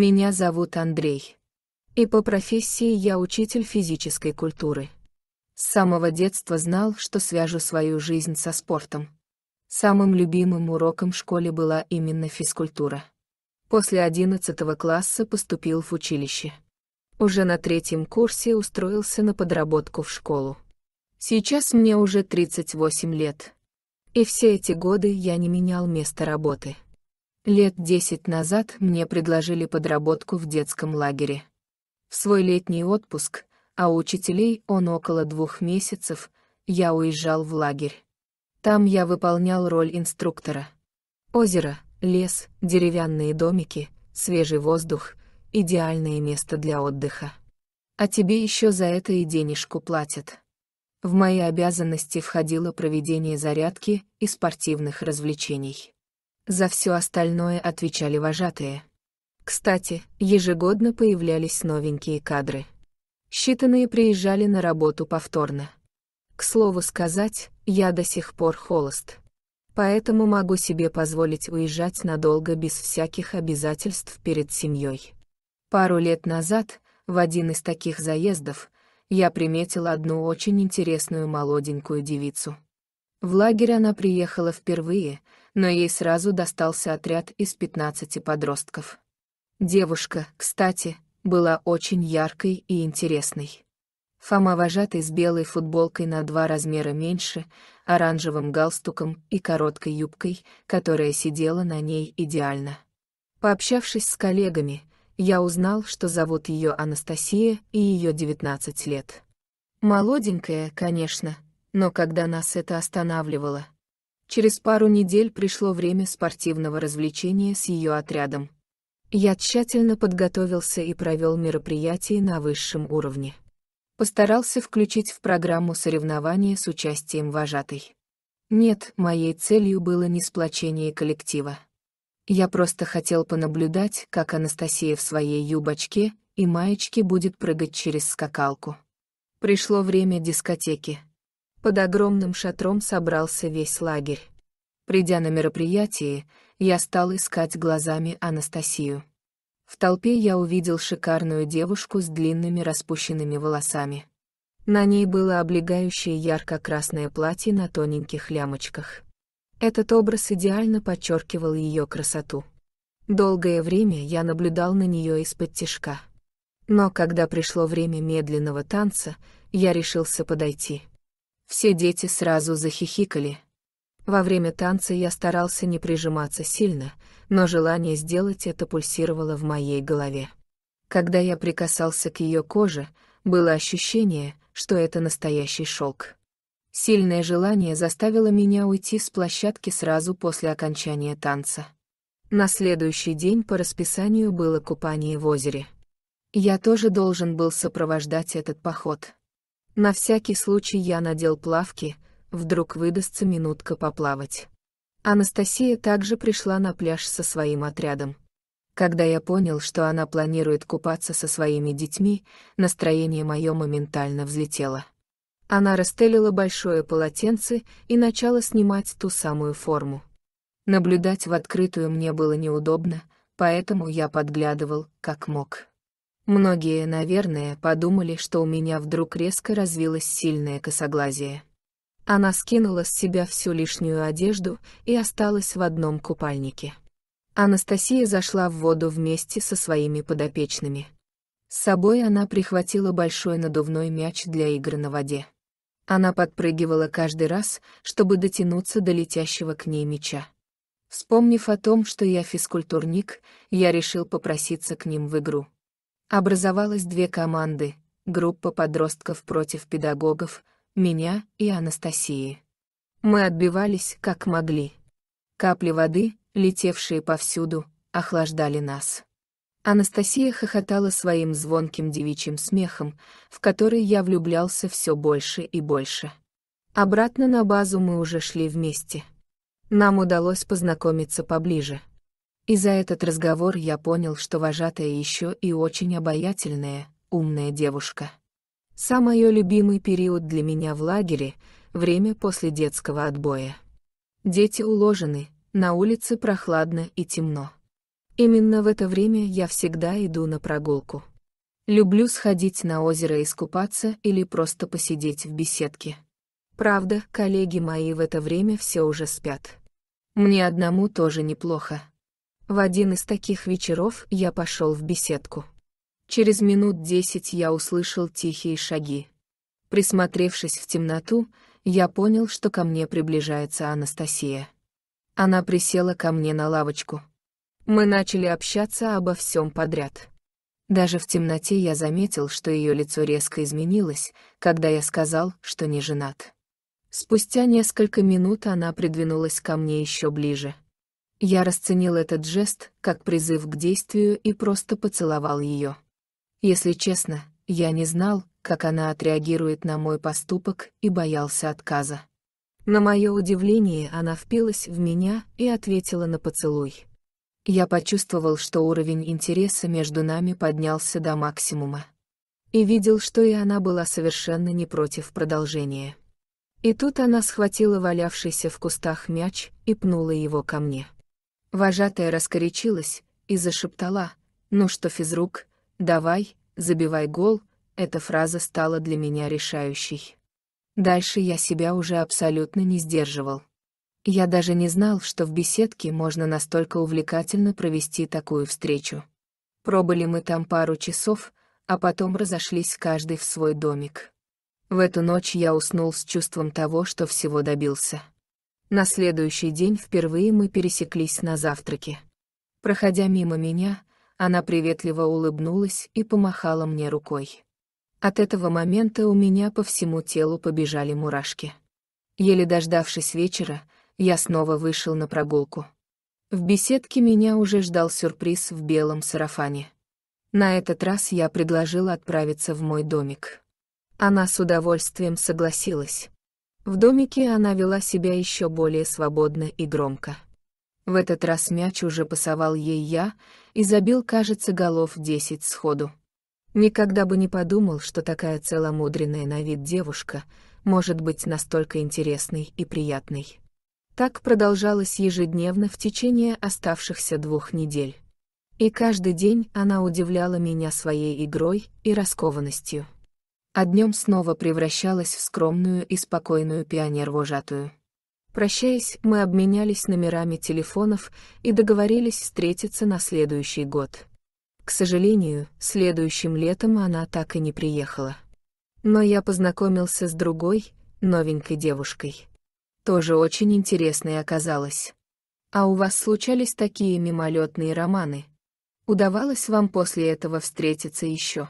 Меня зовут Андрей. И по профессии я учитель физической культуры. С самого детства знал, что свяжу свою жизнь со спортом. Самым любимым уроком в школе была именно физкультура. После 11 класса поступил в училище. Уже на третьем курсе устроился на подработку в школу. Сейчас мне уже 38 лет. И все эти годы я не менял место работы. Лет десять назад мне предложили подработку в детском лагере. В свой летний отпуск, а у учителей он около двух месяцев, я уезжал в лагерь. Там я выполнял роль инструктора. Озеро, лес, деревянные домики, свежий воздух — идеальное место для отдыха. А тебе еще за это и денежку платят. В мои обязанности входило проведение зарядки и спортивных развлечений. За все остальное отвечали вожатые. Кстати, ежегодно появлялись новенькие кадры. Считанные приезжали на работу повторно. К слову сказать, я до сих пор холост. Поэтому могу себе позволить уезжать надолго без всяких обязательств перед семьей. Пару лет назад, в один из таких заездов, я приметил одну очень интересную молоденькую девицу. В лагерь она приехала впервые — но ей сразу достался отряд из 15 подростков. Девушка, кстати, была очень яркой и интересной. Фома вожатый с белой футболкой на два размера меньше, оранжевым галстуком и короткой юбкой, которая сидела на ней идеально. Пообщавшись с коллегами, я узнал, что зовут ее Анастасия и ее 19 лет. Молоденькая, конечно, но когда нас это останавливало — Через пару недель пришло время спортивного развлечения с ее отрядом. Я тщательно подготовился и провел мероприятие на высшем уровне. Постарался включить в программу соревнования с участием вожатой. Нет, моей целью было не сплочение коллектива. Я просто хотел понаблюдать, как Анастасия в своей юбочке и маечке будет прыгать через скакалку. Пришло время дискотеки. Под огромным шатром собрался весь лагерь. Придя на мероприятие, я стал искать глазами Анастасию. В толпе я увидел шикарную девушку с длинными распущенными волосами. На ней было облегающее ярко-красное платье на тоненьких лямочках. Этот образ идеально подчеркивал ее красоту. Долгое время я наблюдал на нее из-под тишка. Но когда пришло время медленного танца, я решился подойти. Все дети сразу захихикали. Во время танца я старался не прижиматься сильно, но желание сделать это пульсировало в моей голове. Когда я прикасался к ее коже, было ощущение, что это настоящий шелк. Сильное желание заставило меня уйти с площадки сразу после окончания танца. На следующий день по расписанию было купание в озере. Я тоже должен был сопровождать этот поход. На всякий случай я надел плавки, вдруг выдастся минутка поплавать. Анастасия также пришла на пляж со своим отрядом. Когда я понял, что она планирует купаться со своими детьми, настроение мое моментально взлетело. Она расстелила большое полотенце и начала снимать ту самую форму. Наблюдать в открытую мне было неудобно, поэтому я подглядывал, как мог. Многие, наверное, подумали, что у меня вдруг резко развилось сильное косоглазие. Она скинула с себя всю лишнюю одежду и осталась в одном купальнике. Анастасия зашла в воду вместе со своими подопечными. С собой она прихватила большой надувной мяч для игры на воде. Она подпрыгивала каждый раз, чтобы дотянуться до летящего к ней мяча. Вспомнив о том, что я физкультурник, я решил попроситься к ним в игру. Образовалось две команды, группа подростков против педагогов, меня и Анастасии. Мы отбивались, как могли. Капли воды, летевшие повсюду, охлаждали нас. Анастасия хохотала своим звонким девичьим смехом, в который я влюблялся все больше и больше. Обратно на базу мы уже шли вместе. Нам удалось познакомиться поближе. И за этот разговор я понял, что вожатая еще и очень обаятельная, умная девушка. Самый ее любимый период для меня в лагере — время после детского отбоя. Дети уложены, на улице прохладно и темно. Именно в это время я всегда иду на прогулку. Люблю сходить на озеро искупаться или просто посидеть в беседке. Правда, коллеги мои в это время все уже спят. Мне одному тоже неплохо. В один из таких вечеров я пошел в беседку. Через минут десять я услышал тихие шаги. Присмотревшись в темноту, я понял, что ко мне приближается Анастасия. Она присела ко мне на лавочку. Мы начали общаться обо всем подряд. Даже в темноте я заметил, что ее лицо резко изменилось, когда я сказал, что не женат. Спустя несколько минут она придвинулась ко мне еще ближе. Я расценил этот жест как призыв к действию и просто поцеловал ее. Если честно, я не знал, как она отреагирует на мой поступок и боялся отказа. На мое удивление она впилась в меня и ответила на поцелуй. Я почувствовал, что уровень интереса между нами поднялся до максимума. И видел, что и она была совершенно не против продолжения. И тут она схватила валявшийся в кустах мяч и пнула его ко мне. Вожатая раскорячилась и зашептала, «Ну что, физрук, давай, забивай гол», эта фраза стала для меня решающей. Дальше я себя уже абсолютно не сдерживал. Я даже не знал, что в беседке можно настолько увлекательно провести такую встречу. Пробыли мы там пару часов, а потом разошлись каждый в свой домик. В эту ночь я уснул с чувством того, что всего добился. На следующий день впервые мы пересеклись на завтраке. Проходя мимо меня, она приветливо улыбнулась и помахала мне рукой. От этого момента у меня по всему телу побежали мурашки. Еле дождавшись вечера, я снова вышел на прогулку. В беседке меня уже ждал сюрприз в белом сарафане. На этот раз я предложил отправиться в мой домик. Она с удовольствием согласилась. В домике она вела себя еще более свободно и громко. В этот раз мяч уже пасовал ей я и забил, кажется, голов десять сходу. Никогда бы не подумал, что такая целомудренная на вид девушка может быть настолько интересной и приятной. Так продолжалось ежедневно в течение оставшихся двух недель. И каждый день она удивляла меня своей игрой и раскованностью а днем снова превращалась в скромную и спокойную пионер-вожатую. Прощаясь, мы обменялись номерами телефонов и договорились встретиться на следующий год. К сожалению, следующим летом она так и не приехала. Но я познакомился с другой, новенькой девушкой. Тоже очень интересной оказалась. А у вас случались такие мимолетные романы? Удавалось вам после этого встретиться еще?